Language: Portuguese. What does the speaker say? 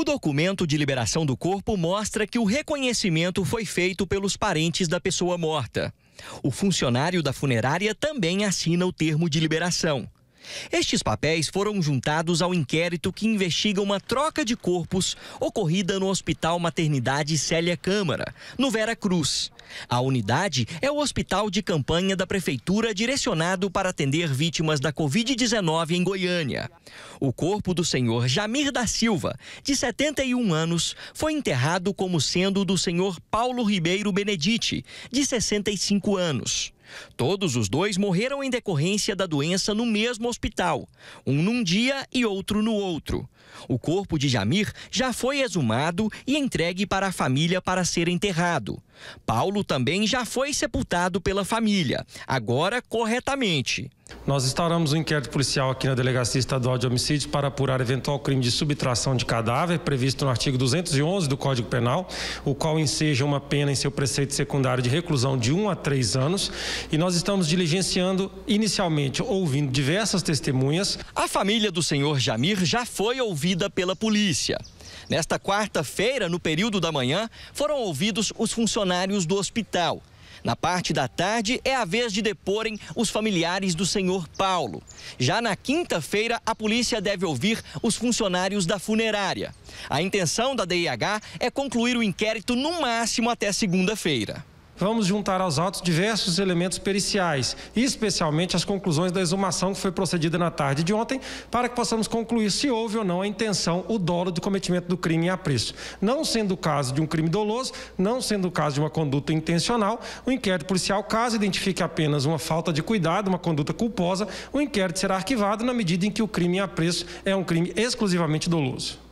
O documento de liberação do corpo mostra que o reconhecimento foi feito pelos parentes da pessoa morta. O funcionário da funerária também assina o termo de liberação. Estes papéis foram juntados ao inquérito que investiga uma troca de corpos ocorrida no Hospital Maternidade Célia Câmara, no Vera Cruz. A unidade é o hospital de campanha da prefeitura direcionado para atender vítimas da Covid-19 em Goiânia. O corpo do senhor Jamir da Silva, de 71 anos, foi enterrado como sendo do senhor Paulo Ribeiro Benedite, de 65 anos. Todos os dois morreram em decorrência da doença no mesmo hospital, um num dia e outro no outro. O corpo de Jamir já foi exumado e entregue para a família para ser enterrado. Paulo também já foi sepultado pela família, agora corretamente. Nós instauramos um inquérito policial aqui na Delegacia Estadual de Homicídios para apurar eventual crime de subtração de cadáver, previsto no artigo 211 do Código Penal, o qual enseja uma pena em seu preceito secundário de reclusão de 1 um a 3 anos. E nós estamos diligenciando, inicialmente, ouvindo diversas testemunhas. A família do senhor Jamir já foi ouvida pela polícia. Nesta quarta-feira, no período da manhã, foram ouvidos os funcionários do hospital. Na parte da tarde é a vez de deporem os familiares do senhor Paulo. Já na quinta-feira, a polícia deve ouvir os funcionários da funerária. A intenção da DIH é concluir o inquérito no máximo até segunda-feira vamos juntar aos autos diversos elementos periciais, especialmente as conclusões da exumação que foi procedida na tarde de ontem, para que possamos concluir se houve ou não a intenção, o dolo de cometimento do crime em apreço. Não sendo o caso de um crime doloso, não sendo o caso de uma conduta intencional, o inquérito policial, caso identifique apenas uma falta de cuidado, uma conduta culposa, o inquérito será arquivado na medida em que o crime em apreço é um crime exclusivamente doloso.